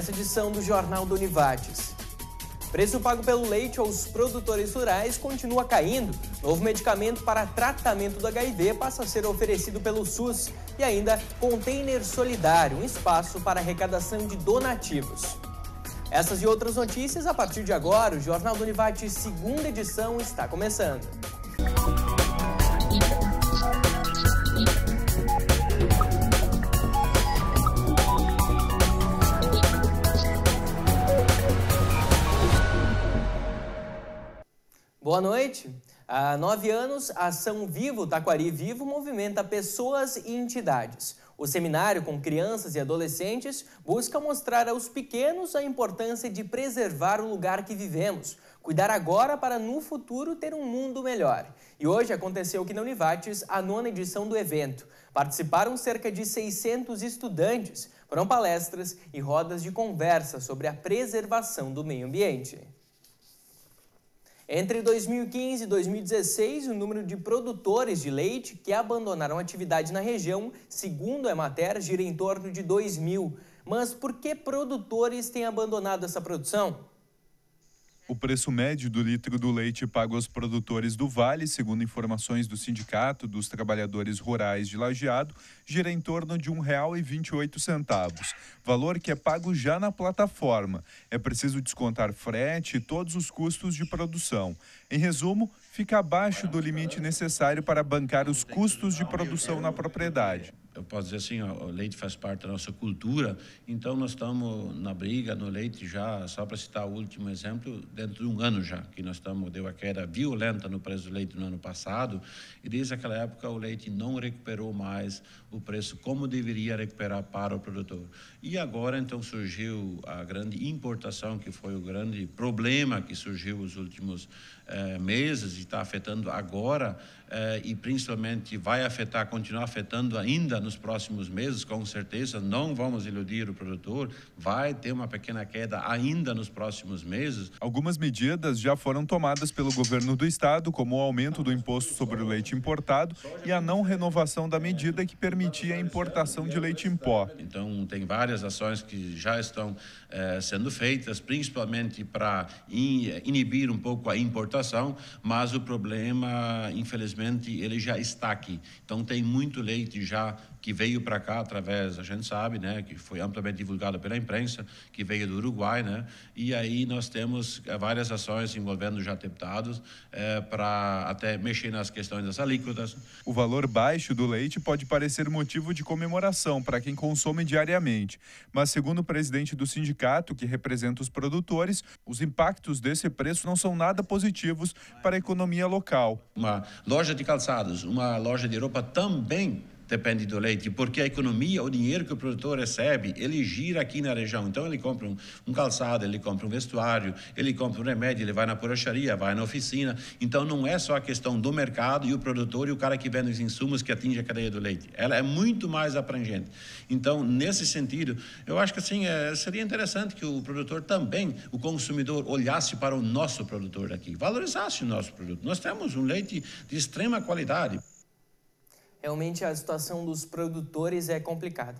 nessa edição do Jornal do Univates. Preço pago pelo leite aos produtores rurais continua caindo. Novo medicamento para tratamento do HIV passa a ser oferecido pelo SUS e ainda container solidário, um espaço para arrecadação de donativos. Essas e outras notícias a partir de agora, o Jornal do Univates segunda edição, está começando. Boa noite. Há nove anos, a Ação Vivo Taquari Vivo movimenta pessoas e entidades. O seminário com crianças e adolescentes busca mostrar aos pequenos a importância de preservar o lugar que vivemos, cuidar agora para no futuro ter um mundo melhor. E hoje aconteceu aqui na Univates a nona edição do evento. Participaram cerca de 600 estudantes, foram palestras e rodas de conversa sobre a preservação do meio ambiente. Entre 2015 e 2016, o número de produtores de leite que abandonaram atividade na região, segundo a Emater, gira em torno de 2 mil. Mas por que produtores têm abandonado essa produção? O preço médio do litro do leite pago aos produtores do Vale, segundo informações do Sindicato dos Trabalhadores Rurais de Lajeado, gira em torno de R$ 1,28, valor que é pago já na plataforma. É preciso descontar frete e todos os custos de produção. Em resumo, fica abaixo do limite necessário para bancar os custos de produção na propriedade eu posso dizer assim, ó, o leite faz parte da nossa cultura, então nós estamos na briga no leite já, só para citar o último exemplo, dentro de um ano já, que nós estamos, deu a queda violenta no preço do leite no ano passado, e desde aquela época o leite não recuperou mais o preço como deveria recuperar para o produtor. E agora então surgiu a grande importação, que foi o grande problema que surgiu nos últimos eh, meses e está afetando agora eh, e principalmente vai afetar, continuar afetando ainda nos próximos meses, com certeza, não vamos iludir o produtor, vai ter uma pequena queda ainda nos próximos meses. Algumas medidas já foram tomadas pelo governo do estado, como o aumento do imposto sobre o leite importado e a não renovação da medida que permitia a importação de leite em pó. Então, tem várias ações que já estão eh, sendo feitas, principalmente para inibir um pouco a importação situação, mas o problema, infelizmente, ele já está aqui. Então tem muito leite já que veio para cá através, a gente sabe, né, que foi amplamente divulgado pela imprensa, que veio do Uruguai, né? E aí nós temos eh, várias ações envolvendo já deputados é, eh, para até mexer nas questões das alíquotas. O valor baixo do leite pode parecer motivo de comemoração para quem consome diariamente, mas segundo o presidente do sindicato que representa os produtores, os impactos desse preço não são nada positivos positivos para a economia local. Uma loja de calçados, uma loja de roupa também depende do leite, porque a economia, o dinheiro que o produtor recebe, ele gira aqui na região. Então, ele compra um, um calçado, ele compra um vestuário, ele compra um remédio, ele vai na porocharia, vai na oficina. Então, não é só a questão do mercado e o produtor e o cara que vende os insumos que atinge a cadeia do leite. Ela é muito mais abrangente. Então, nesse sentido, eu acho que assim, é, seria interessante que o produtor também, o consumidor, olhasse para o nosso produtor aqui, valorizasse o nosso produto. Nós temos um leite de extrema qualidade realmente a situação dos produtores é complicada.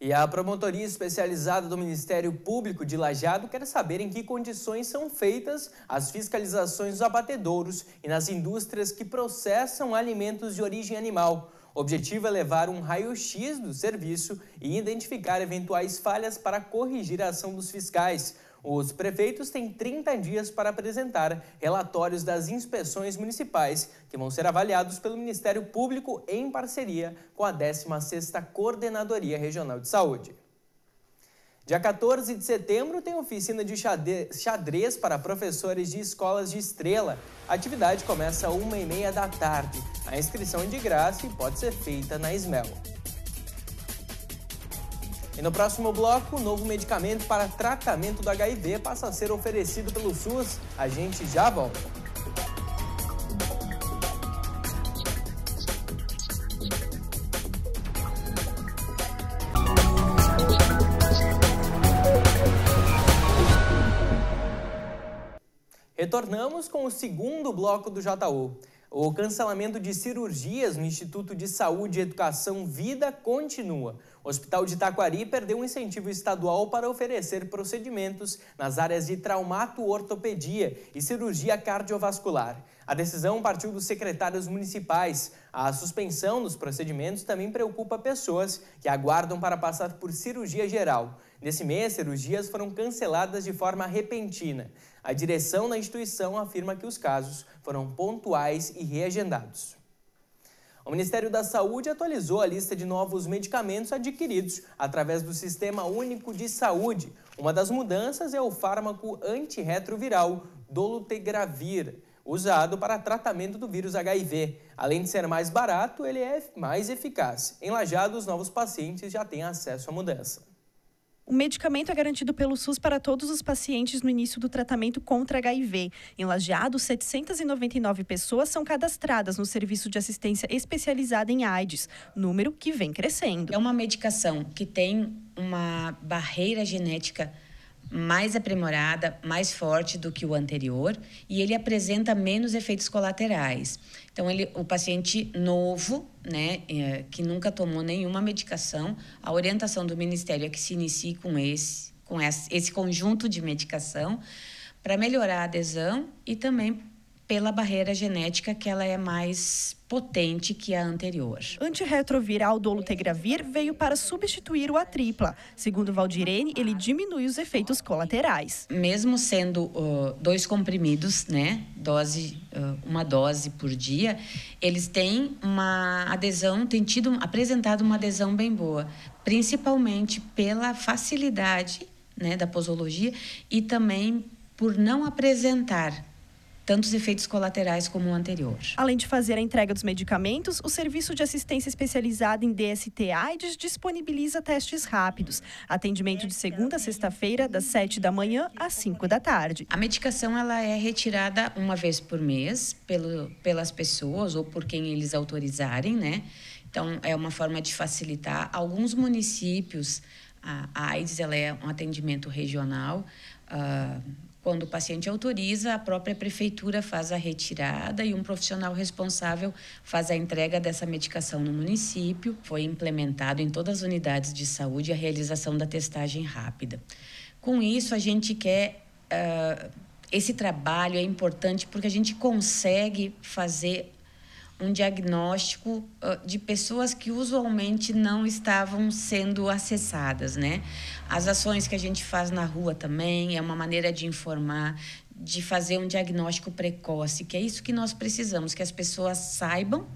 E a promotoria especializada do Ministério Público de Lajado quer saber em que condições são feitas as fiscalizações dos abatedouros e nas indústrias que processam alimentos de origem animal. O objetivo é levar um raio-x do serviço e identificar eventuais falhas para corrigir a ação dos fiscais. Os prefeitos têm 30 dias para apresentar relatórios das inspeções municipais, que vão ser avaliados pelo Ministério Público em parceria com a 16ª Coordenadoria Regional de Saúde. Dia 14 de setembro tem oficina de xadrez para professores de escolas de estrela. A atividade começa às 1h30 da tarde. A inscrição é de graça e pode ser feita na Esmel. E no próximo bloco, um novo medicamento para tratamento do HIV passa a ser oferecido pelo SUS. A gente já volta. Retornamos com o segundo bloco do JU. O cancelamento de cirurgias no Instituto de Saúde e Educação Vida continua. O Hospital de Taquari perdeu um incentivo estadual para oferecer procedimentos nas áreas de traumato-ortopedia e cirurgia cardiovascular. A decisão partiu dos secretários municipais. A suspensão dos procedimentos também preocupa pessoas que aguardam para passar por cirurgia geral. Nesse mês, cirurgias foram canceladas de forma repentina. A direção da instituição afirma que os casos foram pontuais e reagendados. O Ministério da Saúde atualizou a lista de novos medicamentos adquiridos através do Sistema Único de Saúde. Uma das mudanças é o fármaco antirretroviral dolutegravir, usado para tratamento do vírus HIV. Além de ser mais barato, ele é mais eficaz. Em Lajado, os novos pacientes já têm acesso à mudança. O medicamento é garantido pelo SUS para todos os pacientes no início do tratamento contra HIV. Em Lajeado, 799 pessoas são cadastradas no Serviço de Assistência Especializada em AIDS, número que vem crescendo. É uma medicação que tem uma barreira genética mais aprimorada, mais forte do que o anterior e ele apresenta menos efeitos colaterais. Então, ele, o paciente novo, né, é, que nunca tomou nenhuma medicação, a orientação do Ministério é que se inicie com esse, com esse, esse conjunto de medicação para melhorar a adesão e também pela barreira genética que ela é mais potente que a anterior. Antirretroviral do veio para substituir o atripla. Segundo Valdirene, ele diminui os efeitos colaterais. Mesmo sendo uh, dois comprimidos, né, dose uh, uma dose por dia, eles têm uma adesão, têm tido apresentado uma adesão bem boa, principalmente pela facilidade, né, da posologia e também por não apresentar tantos efeitos colaterais como o anterior. Além de fazer a entrega dos medicamentos, o Serviço de Assistência Especializada em DST AIDS disponibiliza testes rápidos. Atendimento de segunda a sexta-feira, das 7 da manhã às 5 da tarde. A medicação ela é retirada uma vez por mês pelo, pelas pessoas ou por quem eles autorizarem, né? Então, é uma forma de facilitar. Alguns municípios, a AIDS ela é um atendimento regional, uh, quando o paciente autoriza, a própria prefeitura faz a retirada e um profissional responsável faz a entrega dessa medicação no município. Foi implementado em todas as unidades de saúde a realização da testagem rápida. Com isso, a gente quer. Uh, esse trabalho é importante porque a gente consegue fazer um diagnóstico ah, de pessoas que usualmente não estavam sendo acessadas, né? As ações que a gente faz na rua também é uma maneira de informar, de fazer um diagnóstico precoce, que é isso que nós precisamos, que as pessoas saibam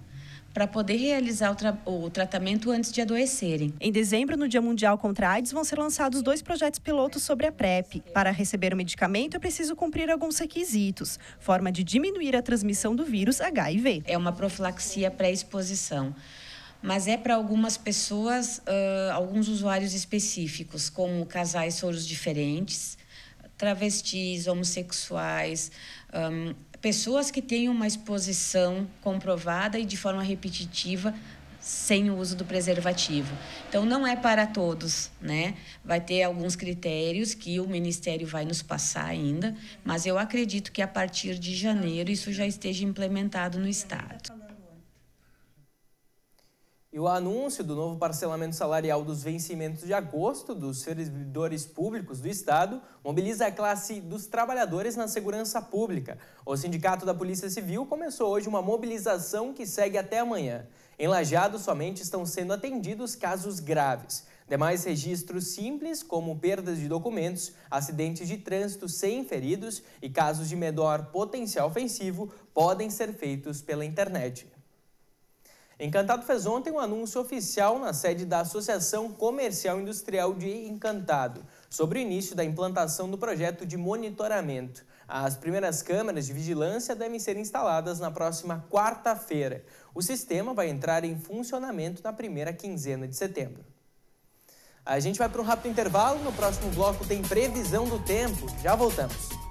para poder realizar o, tra o, tratamento antes de adoecerem. Em dezembro, no Dia Mundial contra a AIDS, vão ser lançados dois projetos pilotos sobre a PrEP. Para receber o medicamento, é preciso cumprir alguns requisitos, forma de diminuir a transmissão do vírus HIV. É uma profilaxia pré-exposição mas é para algumas pessoas, uh, alguns usuários específicos, como casais soros diferentes, travestis, homossexuais, um, pessoas que têm uma exposição comprovada e de forma repetitiva sem o uso do preservativo. Então não é para todos, né? Vai ter alguns critérios que o ministério vai nos passar ainda, mas eu acredito que a partir de janeiro isso já esteja implementado no estado. E o anúncio do novo parcelamento salarial dos vencimentos de agosto dos servidores públicos do Estado mobiliza a classe dos trabalhadores na segurança pública. O Sindicato da Polícia Civil começou hoje uma mobilização que segue até amanhã. Em Lajado, somente estão sendo atendidos casos graves. Demais registros simples, como perdas de documentos, acidentes de trânsito sem feridos e casos de menor potencial ofensivo, podem ser feitos pela internet. Encantado fez ontem um anúncio oficial na sede da Associação Comercial Industrial de Encantado sobre o início da implantação do projeto de monitoramento. As primeiras câmeras de vigilância devem ser instaladas na próxima quarta-feira. O sistema vai entrar em funcionamento na primeira quinzena de setembro. A gente vai para um rápido intervalo. No próximo bloco tem previsão do tempo. Já voltamos.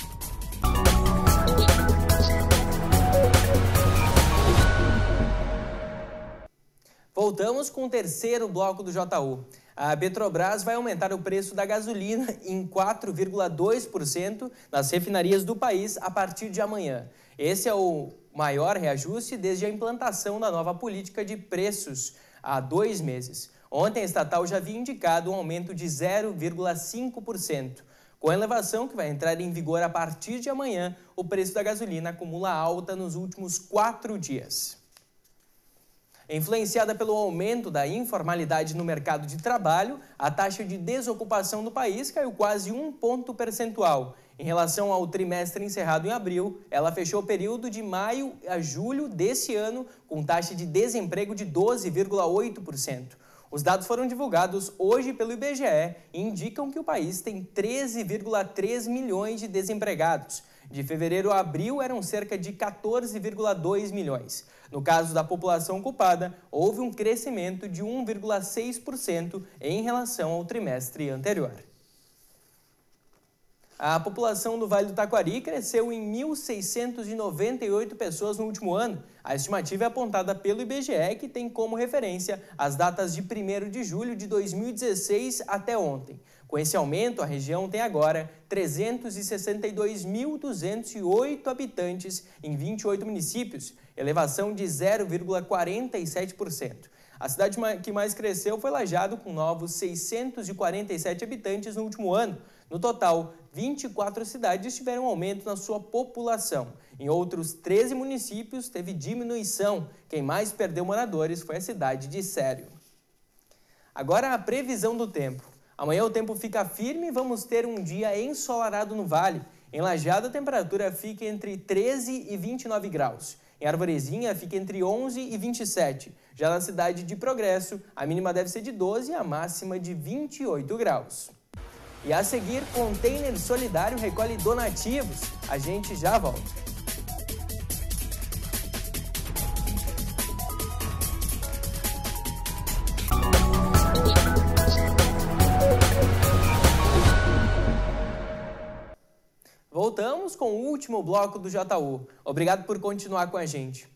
Voltamos com o terceiro bloco do JU. A Petrobras vai aumentar o preço da gasolina em 4,2% nas refinarias do país a partir de amanhã. Esse é o maior reajuste desde a implantação da nova política de preços há dois meses. Ontem, a estatal já havia indicado um aumento de 0,5%. Com a elevação que vai entrar em vigor a partir de amanhã, o preço da gasolina acumula alta nos últimos quatro dias. É influenciada pelo aumento da informalidade no mercado de trabalho, a taxa de desocupação do país caiu quase um ponto percentual. Em relação ao trimestre encerrado em abril, ela fechou o período de maio a julho desse ano com taxa de desemprego de 12,8%. Os dados foram divulgados hoje pelo IBGE e indicam que o país tem 13,3 milhões de desempregados. De fevereiro a abril eram cerca de 14,2 milhões. No caso da população ocupada, houve um crescimento de 1,6% em relação ao trimestre anterior. A população do Vale do Taquari cresceu em 1.698 pessoas no último ano. A estimativa é apontada pelo IBGE, que tem como referência as datas de 1 de julho de 2016 até ontem. Com esse aumento, a região tem agora 362.208 habitantes em 28 municípios, elevação de 0,47%. A cidade que mais cresceu foi Lajado, com novos 647 habitantes no último ano. No total, 24 cidades tiveram aumento na sua população. Em outros 13 municípios, teve diminuição. Quem mais perdeu moradores foi a cidade de Sério. Agora, a previsão do tempo. Amanhã o tempo fica firme e vamos ter um dia ensolarado no vale. Em Lajeado, a temperatura fica entre 13 e 29 graus. Em Arvorezinha, fica entre 11 e 27. Já na cidade de Progresso, a mínima deve ser de 12 e a máxima de 28 graus. E a seguir, container solidário recolhe donativos. A gente já volta. voltamos com o último bloco do JU. Obrigado por continuar com a gente.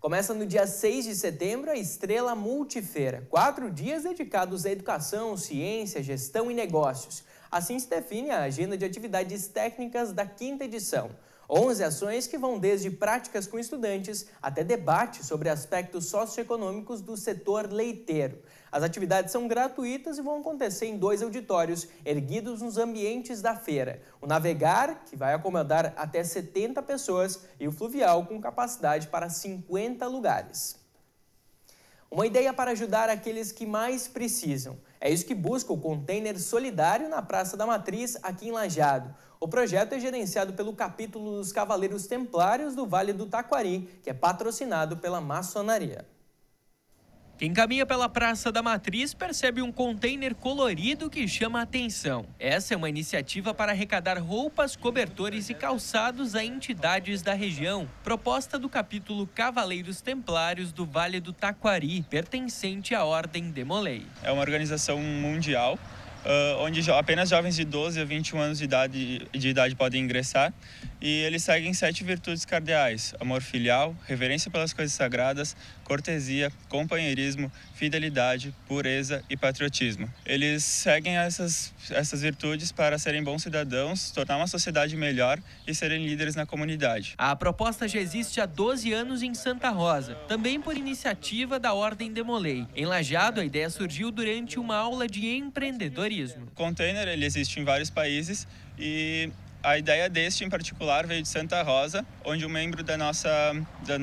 Começa no dia 6 de setembro a Estrela Multifeira, quatro dias dedicados à educação, ciência, gestão e negócios. Assim se define a agenda de atividades técnicas da quinta edição. 11 ações que vão desde práticas com estudantes até debates sobre aspectos socioeconômicos do setor leiteiro. As atividades são gratuitas e vão acontecer em dois auditórios erguidos nos ambientes da feira. O Navegar, que vai acomodar até 70 pessoas, e o Fluvial, com capacidade para 50 lugares. Uma ideia para ajudar aqueles que mais precisam. É isso que busca o container solidário na Praça da Matriz, aqui em Lajado. O projeto é gerenciado pelo capítulo dos Cavaleiros Templários do Vale do Taquari, que é patrocinado pela maçonaria. Quem caminha pela Praça da Matriz percebe um container colorido que chama a atenção. Essa é uma iniciativa para arrecadar roupas, cobertores e calçados a entidades da região, proposta do capítulo Cavaleiros Templários do Vale do Taquari, pertencente à Ordem Demolei. É uma organização mundial Uh, onde apenas jovens de 12 a 21 anos de idade, de idade podem ingressar e eles seguem sete virtudes cardeais: amor filial, reverência pelas coisas sagradas, cortesia, companheirismo, fidelidade, pureza e patriotismo. Eles seguem essas, essas virtudes para serem bons cidadãos, tornar uma sociedade melhor e serem líderes na comunidade. A proposta já existe há 12 anos em Santa Rosa, também por iniciativa da Ordem Demolei. Em Lajado, a ideia surgiu durante uma aula de empreendedorismo. O container ele existe em vários países e a ideia deste em particular veio de Santa Rosa, onde um membro da nossa,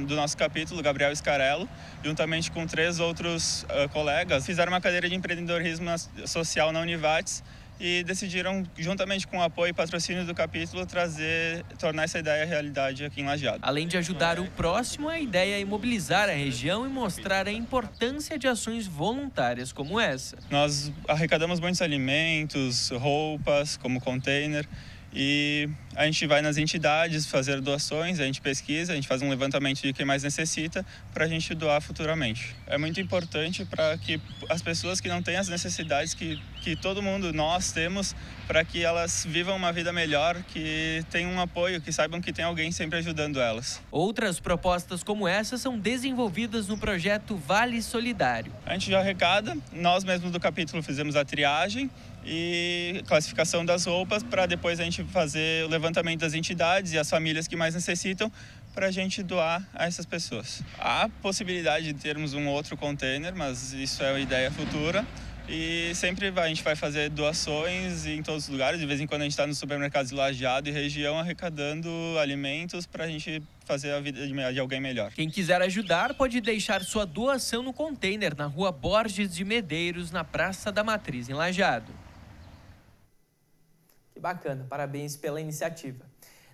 do nosso capítulo, Gabriel Escarello, juntamente com três outros uh, colegas, fizeram uma cadeira de empreendedorismo social na Univates e decidiram, juntamente com o apoio e patrocínio do capítulo, trazer, tornar essa ideia realidade aqui em Lajeado. Além de ajudar o próximo, a ideia é mobilizar a região e mostrar a importância de ações voluntárias como essa. Nós arrecadamos muitos alimentos, roupas, como container, e a gente vai nas entidades fazer doações, a gente pesquisa, a gente faz um levantamento de quem mais necessita para a gente doar futuramente. É muito importante para que as pessoas que não têm as necessidades que, que todo mundo, nós temos, para que elas vivam uma vida melhor, que tenham um apoio, que saibam que tem alguém sempre ajudando elas. Outras propostas como essa são desenvolvidas no projeto Vale Solidário. A gente já arrecada, nós mesmos do capítulo fizemos a triagem, e classificação das roupas para depois a gente fazer o levantamento das entidades e as famílias que mais necessitam para a gente doar a essas pessoas. Há possibilidade de termos um outro container, mas isso é uma ideia futura. E sempre a gente vai fazer doações em todos os lugares. De vez em quando a gente está no supermercado de Lajeado e região arrecadando alimentos para a gente fazer a vida de alguém melhor. Quem quiser ajudar pode deixar sua doação no container na rua Borges de Medeiros, na Praça da Matriz, em Lajeado. Bacana, parabéns pela iniciativa.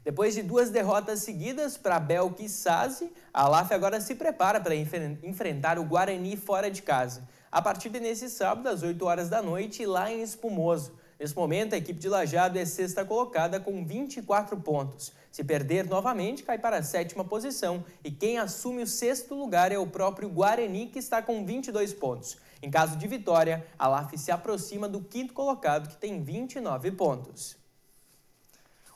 Depois de duas derrotas seguidas para Belk e Sazi, a LAF agora se prepara para enfrentar o Guarani fora de casa. A partida nesse sábado, às 8 horas da noite, lá em Espumoso. Nesse momento, a equipe de Lajado é sexta colocada com 24 pontos. Se perder novamente, cai para a sétima posição e quem assume o sexto lugar é o próprio Guarani, que está com 22 pontos. Em caso de vitória, a LAF se aproxima do quinto colocado, que tem 29 pontos.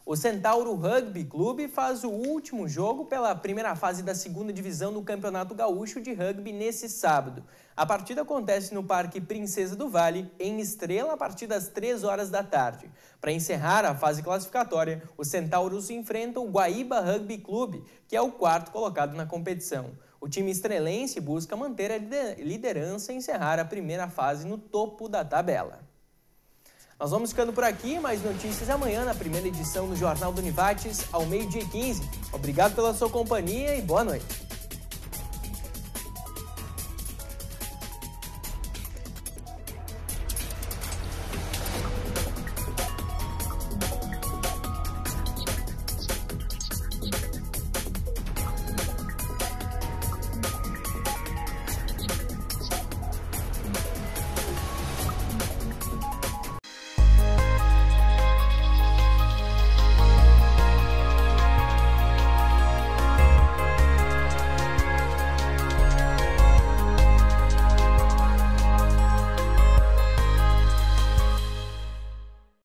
O Centauro Rugby Clube faz o último jogo pela primeira fase da segunda divisão do Campeonato Gaúcho de Rugby nesse sábado. A partida acontece no Parque Princesa do Vale, em Estrela, a partir das 3 horas da tarde. Para encerrar a fase classificatória, o Centauros enfrenta o Guaíba Rugby Clube, que é o quarto colocado na competição. O time estrelense busca manter a liderança e encerrar a primeira fase no topo da tabela. Nós vamos ficando por aqui, mais notícias amanhã na primeira edição do Jornal do Univates, ao meio-dia e 15. Obrigado pela sua companhia e boa noite.